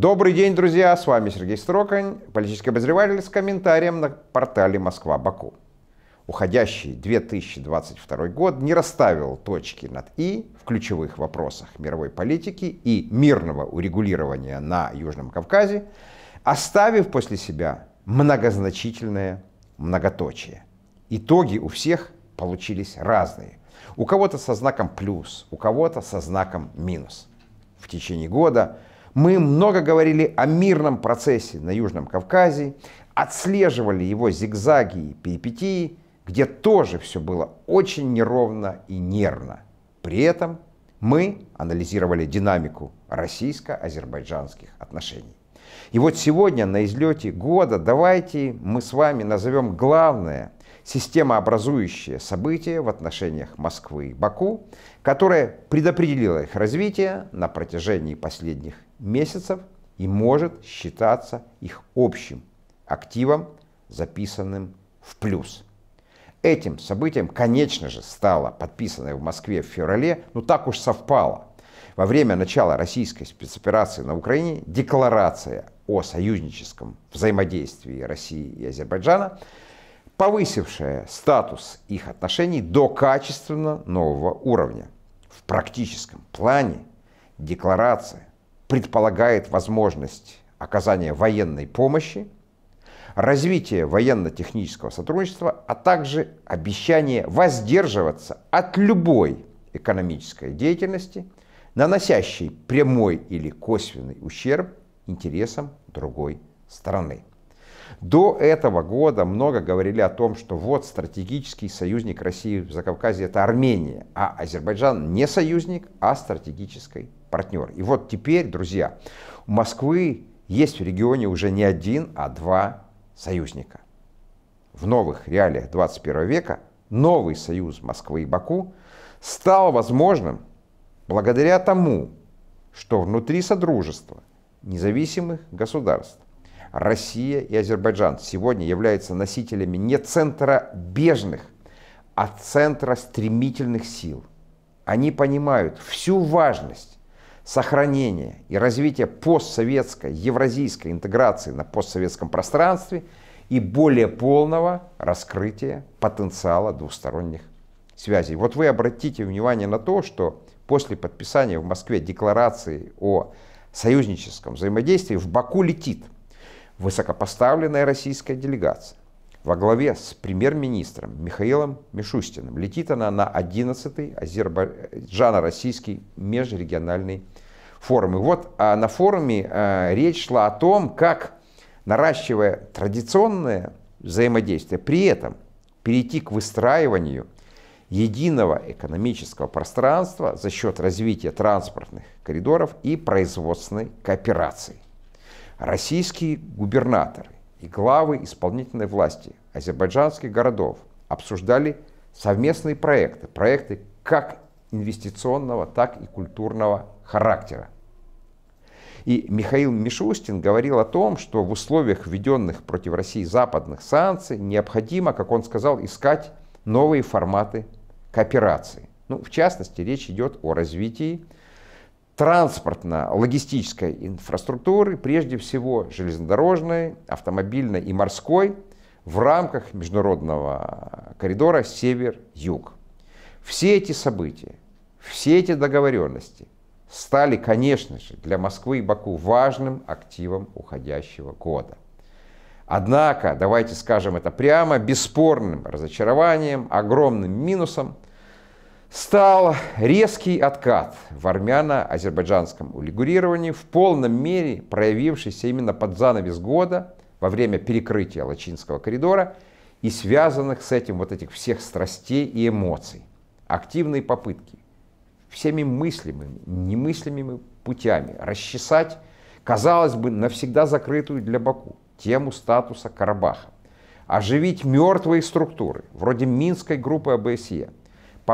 Добрый день, друзья! С вами Сергей Строкань, политический обозреватель с комментарием на портале «Москва-Баку». Уходящий 2022 год не расставил точки над «и» в ключевых вопросах мировой политики и мирного урегулирования на Южном Кавказе, оставив после себя многозначительное многоточие. Итоги у всех получились разные. У кого-то со знаком плюс, у кого-то со знаком минус. В течение года – мы много говорили о мирном процессе на Южном Кавказе, отслеживали его зигзаги и перипетии, где тоже все было очень неровно и нервно. При этом мы анализировали динамику российско-азербайджанских отношений. И вот сегодня на излете года давайте мы с вами назовем главное системообразующее событие в отношениях Москвы и Баку, которое предопределило их развитие на протяжении последних месяцев и может считаться их общим активом, записанным в плюс. Этим событием, конечно же, стало подписанное в Москве в феврале, но ну так уж совпало, во время начала российской спецоперации на Украине декларация о союзническом взаимодействии России и Азербайджана, повысившая статус их отношений до качественно нового уровня. В практическом плане декларация предполагает возможность оказания военной помощи, развитие военно-технического сотрудничества, а также обещание воздерживаться от любой экономической деятельности, наносящей прямой или косвенный ущерб интересам другой страны. До этого года много говорили о том, что вот стратегический союзник России в Закавказье это Армения, а Азербайджан не союзник, а стратегический партнер. И вот теперь, друзья, у Москвы есть в регионе уже не один, а два союзника. В новых реалиях 21 века новый союз Москвы и Баку стал возможным благодаря тому, что внутри Содружества независимых государств Россия и Азербайджан сегодня являются носителями не центра бежных, а центра стремительных сил. Они понимают всю важность сохранения и развития постсоветской, евразийской интеграции на постсоветском пространстве и более полного раскрытия потенциала двусторонних связей. Вот вы обратите внимание на то, что после подписания в Москве декларации о союзническом взаимодействии в Баку летит высокопоставленная российская делегация во главе с премьер-министром Михаилом Мишустиным. Летит она на 11-й Азербайджано-Российский межрегиональный форум. И вот а на форуме а, речь шла о том, как, наращивая традиционное взаимодействие, при этом перейти к выстраиванию единого экономического пространства за счет развития транспортных коридоров и производственной кооперации. Российские губернаторы и главы исполнительной власти азербайджанских городов обсуждали совместные проекты, проекты как инвестиционного, так и культурного характера. И Михаил Мишустин говорил о том, что в условиях введенных против России западных санкций необходимо, как он сказал, искать новые форматы кооперации. Ну, в частности, речь идет о развитии транспортно-логистической инфраструктуры, прежде всего железнодорожной, автомобильной и морской, в рамках международного коридора север-юг. Все эти события, все эти договоренности стали, конечно же, для Москвы и Баку важным активом уходящего года. Однако, давайте скажем это прямо, бесспорным разочарованием, огромным минусом – стал резкий откат в армяно-азербайджанском урегулировании, в полном мере проявившийся именно под занавес года во время перекрытия Лачинского коридора и связанных с этим вот этих всех страстей и эмоций. Активные попытки всеми мыслимыми, немыслимыми путями расчесать, казалось бы, навсегда закрытую для Баку тему статуса Карабаха, оживить мертвые структуры, вроде Минской группы ОБСЕ –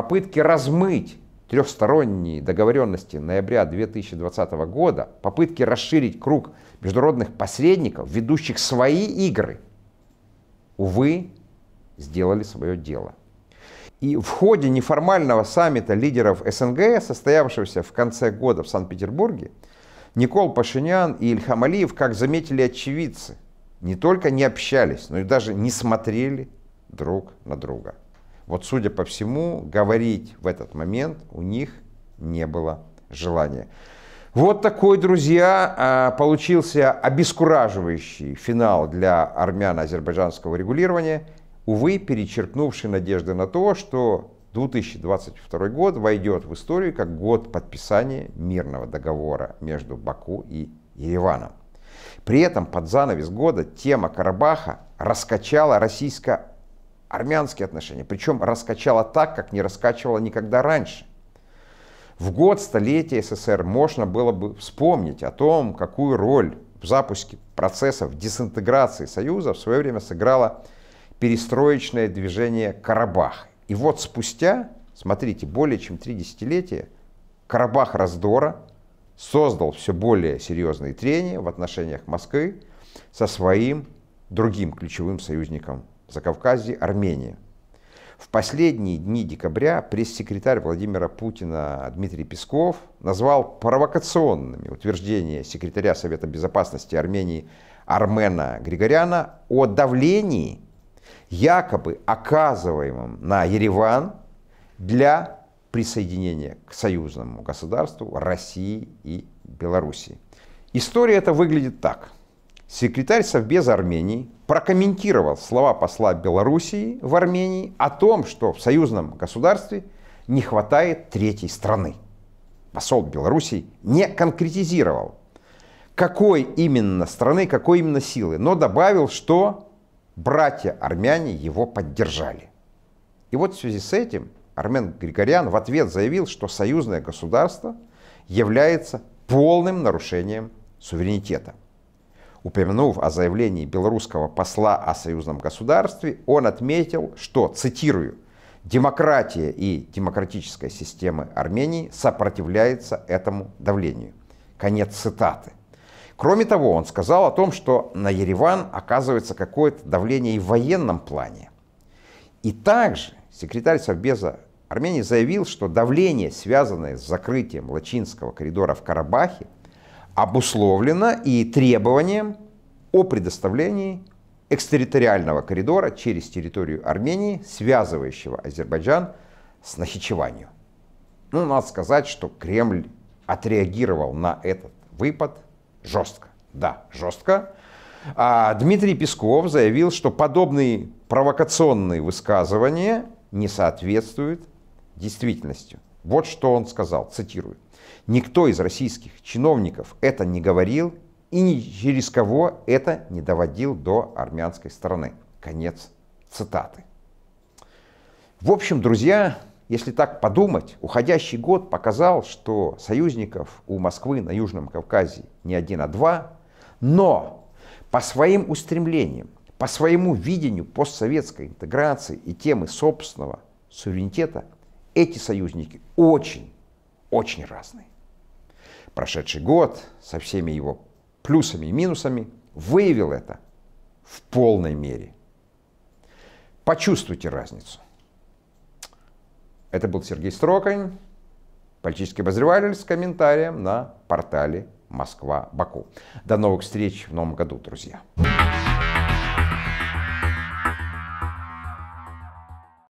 попытки размыть трехсторонние договоренности ноября 2020 года, попытки расширить круг международных посредников, ведущих свои игры, увы, сделали свое дело. И в ходе неформального саммита лидеров СНГ, состоявшегося в конце года в Санкт-Петербурге, Никол Пашинян и Ильхам Алиев, как заметили очевидцы, не только не общались, но и даже не смотрели друг на друга. Вот, судя по всему, говорить в этот момент у них не было желания. Вот такой, друзья, а, получился обескураживающий финал для армяно-азербайджанского регулирования, увы, перечеркнувший надежды на то, что 2022 год войдет в историю как год подписания мирного договора между Баку и Ереваном. При этом под занавес года тема Карабаха раскачала российско армянские отношения, причем раскачала так, как не раскачивала никогда раньше. В год столетия СССР можно было бы вспомнить о том, какую роль в запуске процессов десинтеграции Союза в свое время сыграло перестроечное движение Карабах. И вот спустя, смотрите, более чем три десятилетия, Карабах раздора создал все более серьезные трения в отношениях Москвы со своим другим ключевым союзником за Кавказе Армении. В последние дни декабря пресс-секретарь Владимира Путина Дмитрий Песков назвал провокационными утверждения секретаря Совета Безопасности Армении Армена Григоряна о давлении, якобы оказываемом на Ереван для присоединения к союзному государству России и Белоруссии. История это выглядит так – Секретарь Совбеза Армении прокомментировал слова посла Белоруссии в Армении о том, что в союзном государстве не хватает третьей страны. Посол Белоруссии не конкретизировал, какой именно страны, какой именно силы, но добавил, что братья армяне его поддержали. И вот в связи с этим Армен Григорян в ответ заявил, что союзное государство является полным нарушением суверенитета – Упомянув о заявлении белорусского посла о союзном государстве, он отметил, что, цитирую, «демократия и демократическая система Армении сопротивляется этому давлению». Конец цитаты. Кроме того, он сказал о том, что на Ереван оказывается какое-то давление и в военном плане. И также секретарь Совбеза Армении заявил, что давление, связанное с закрытием Лачинского коридора в Карабахе, обусловлено и требованием о предоставлении экстерриториального коридора через территорию Армении, связывающего Азербайджан с Нахичеванью. Ну, надо сказать, что Кремль отреагировал на этот выпад жестко. Да, жестко. А Дмитрий Песков заявил, что подобные провокационные высказывания не соответствуют действительности. Вот что он сказал, цитирую. «Никто из российских чиновников это не говорил и ни через кого это не доводил до армянской стороны». Конец цитаты. В общем, друзья, если так подумать, уходящий год показал, что союзников у Москвы на Южном Кавказе не один, а два, но по своим устремлениям, по своему видению постсоветской интеграции и темы собственного суверенитета – эти союзники очень, очень разные. Прошедший год со всеми его плюсами и минусами выявил это в полной мере. Почувствуйте разницу. Это был Сергей Строкин. политический обозреватель с комментарием на портале Москва-Баку. До новых встреч в новом году, друзья.